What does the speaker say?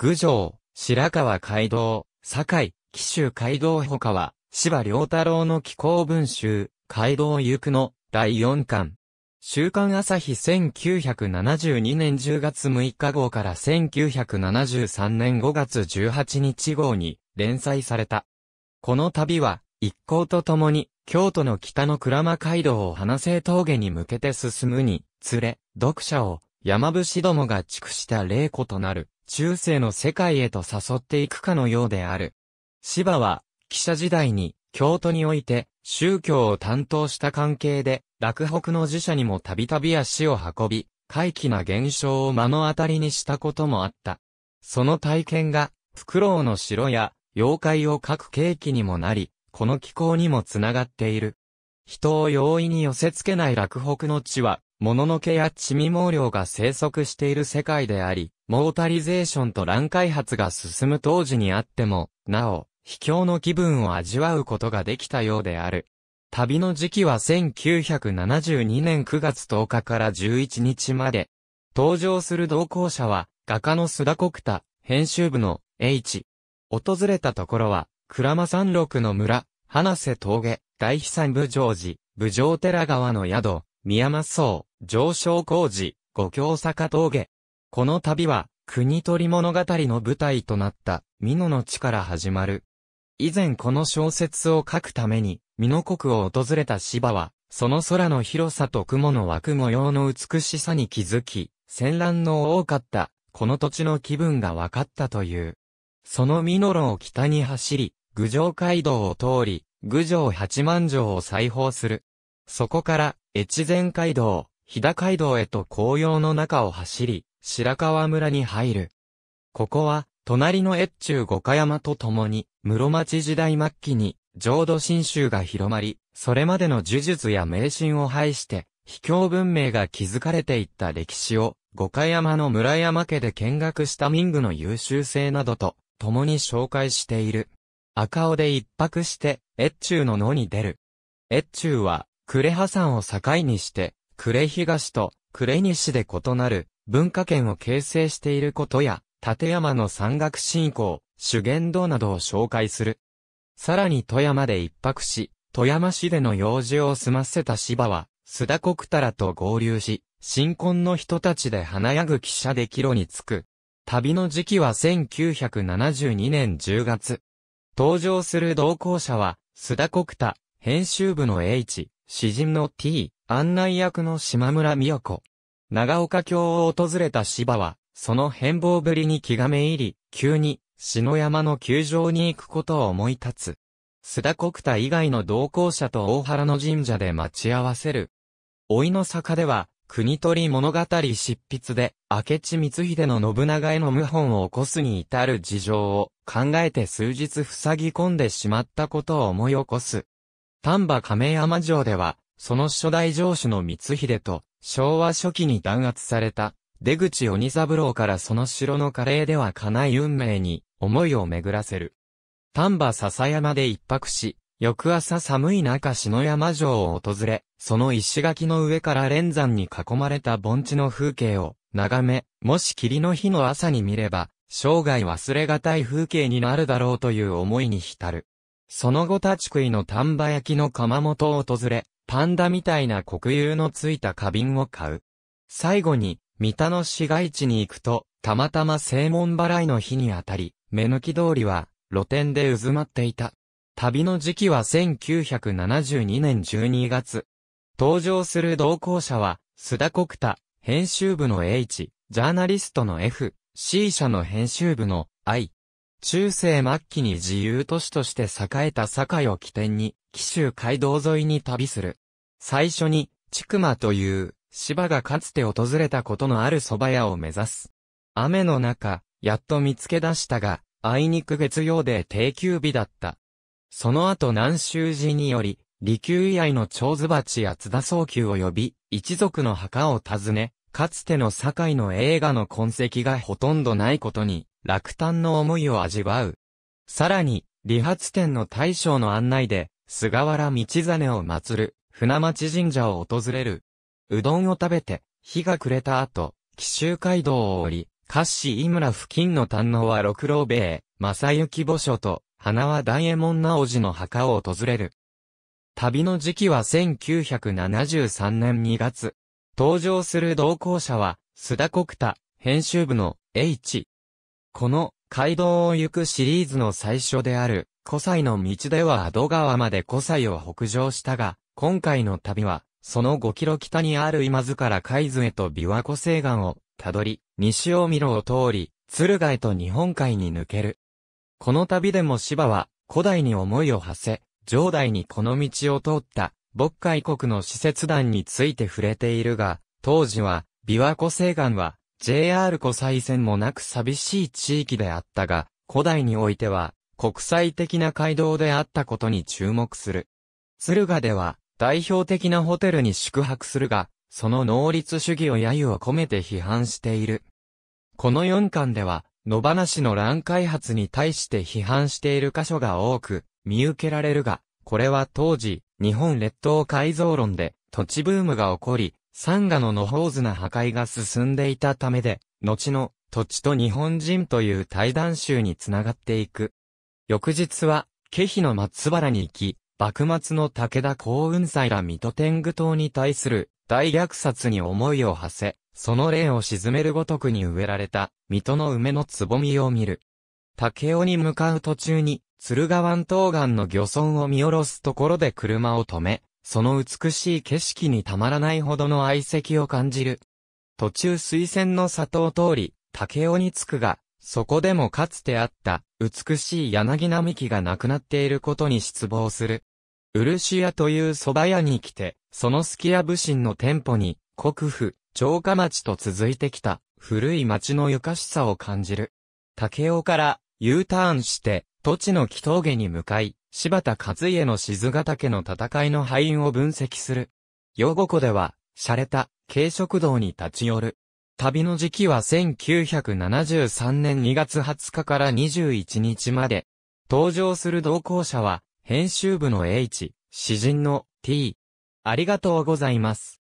郡上、白川街道、堺、紀州街道他は、芝良太郎の気候文集、街道行くの第4巻。週刊朝日1972年10月6日号から1973年5月18日号に連載された。この旅は、一行と共に、京都の北の倉間街道を花生峠に向けて進むに、連れ、読者を、山伏どもが畜した霊子となる、中世の世界へと誘っていくかのようである。芝は、記者時代に、京都において、宗教を担当した関係で、落北の寺社にもたびたび足を運び、怪奇な現象を目の当たりにしたこともあった。その体験が、フクロウの城や、妖怪を描く契機にもなり、この気候にもつながっている。人を容易に寄せ付けない落北の地は、もののけや地味毛量が生息している世界であり、モータリゼーションと乱開発が進む当時にあっても、なお、秘境の気分を味わうことができたようである。旅の時期は1972年9月10日から11日まで。登場する同行者は、画家の須田国太、編集部の H。訪れたところは、倉間山麓の村、花瀬峠、大飛山部城寺、部城寺川の宿、宮間荘、上昇工事、五京坂峠。この旅は、国取物語の舞台となった、美濃の地から始まる。以前この小説を書くために、美濃国を訪れた芝は、その空の広さと雲の湧く模様の美しさに気づき、戦乱の多かった、この土地の気分が分かったという。その美濃路を北に走り、郡上街道を通り、郡上八幡城を再訪する。そこから、越前街道、日田街道へと紅葉の中を走り、白川村に入る。ここは、隣の越中五箇山と共に、室町時代末期に、浄土真宗が広まり、それまでの呪術や迷信を排して、秘境文明が築かれていった歴史を、五箇山の村山家で見学した民具の優秀性などと、共に紹介している。赤尾で一泊して、越中の野に出る。越中は、呉波山を境にして、呉東と呉西で異なる文化圏を形成していることや、立山の山岳信仰、修験道などを紹介する。さらに富山で一泊し、富山市での用事を済ませた芝は、須田国太らと合流し、新婚の人たちで華やぐ汽車で帰路に着く。旅の時期は1972年10月。登場する同行者は、須田国太、編集部の H、詩人の T、案内役の島村美代子。長岡京を訪れた芝は、その変貌ぶりに気がめ入り、急に、篠山の球場に行くことを思い立つ。須田国太以外の同行者と大原の神社で待ち合わせる。老いの坂では、国取物語執筆で、明智光秀の信長への謀反を起こすに至る事情を考えて数日塞ぎ込んでしまったことを思い起こす。丹波亀山城では、その初代城主の光秀と、昭和初期に弾圧された、出口鬼三郎からその城の華麗ではかない運命に、思いを巡らせる。丹波笹山で一泊し、翌朝寒い中篠山城を訪れ、その石垣の上から連山に囲まれた盆地の風景を、眺め、もし霧の日の朝に見れば、生涯忘れがたい風景になるだろうという思いに浸る。その後立ち食いの丹波焼きの窯元を訪れ、パンダみたいな国有のついた花瓶を買う。最後に、三田の市街地に行くと、たまたま正門払いの日にあたり、目抜き通りは、露店で渦まっていた。旅の時期は1972年12月。登場する同行者は、須田国田、編集部の H、ジャーナリストの F、C 社の編集部の I、中世末期に自由都市として栄えた堺を起点に、紀州街道沿いに旅する。最初に、千熊という、芝がかつて訪れたことのある蕎麦屋を目指す。雨の中、やっと見つけ出したが、あいにく月曜で定休日だった。その後南州寺により、利休以来の長津鉢や津田早急を呼び、一族の墓を訪ね、かつての堺の映画の痕跡がほとんどないことに落胆の思いを味わう。さらに、理髪店の大将の案内で、菅原道真を祀る、船町神社を訪れる。うどんを食べて、日が暮れた後、紀州街道を降り、菓子井村付近の丹野は六郎兵衛、正幸墓所と、花輪大右衛門直寺の墓を訪れる。旅の時期は1973年2月。登場する同行者は、須田国田、編集部の H、この街道を行くシリーズの最初である、古西の道では戸川まで古西を北上したが、今回の旅は、その5キロ北にある今津から海津へと琵琶湖西岸をたどり、西尾見路を通り、鶴ヶへと日本海に抜ける。この旅でも芝は、古代に思いを馳せ、上代にこの道を通った、渤海国の施設団について触れているが、当時は、琵琶湖西岸は、JR 湖西線もなく寂しい地域であったが、古代においては、国際的な街道であったことに注目する。鶴賀では、代表的なホテルに宿泊するが、その能率主義を揶揄を込めて批判している。この4巻では、野放しの乱開発に対して批判している箇所が多く、見受けられるが、これは当時、日本列島改造論で、土地ブームが起こり、サンガの野放図な破壊が進んでいたためで、後の土地と日本人という対談集につながっていく。翌日は、ケヒの松原に行き、幕末の武田幸雲斎ら水戸天狗党に対する大虐殺に思いを馳せ、その霊を沈めるごとくに植えられた、水戸の梅のつぼみを見る。竹雄に向かう途中に、鶴川湾東岸の漁村を見下ろすところで車を止め、その美しい景色にたまらないほどの愛席を感じる。途中水仙の里を通り、竹尾に着くが、そこでもかつてあった、美しい柳並木がなくなっていることに失望する。漆屋という蕎麦屋に来て、そのすき家武神の店舗に、国府、城下町と続いてきた、古い町のゆかしさを感じる。竹尾から、U ターンして、土地の木峠に向かい、柴田勝家の静ヶ岳の戦いの敗因を分析する。養護湖では、洒落た、軽食堂に立ち寄る。旅の時期は1973年2月20日から21日まで。登場する同行者は、編集部の H、詩人の T。ありがとうございます。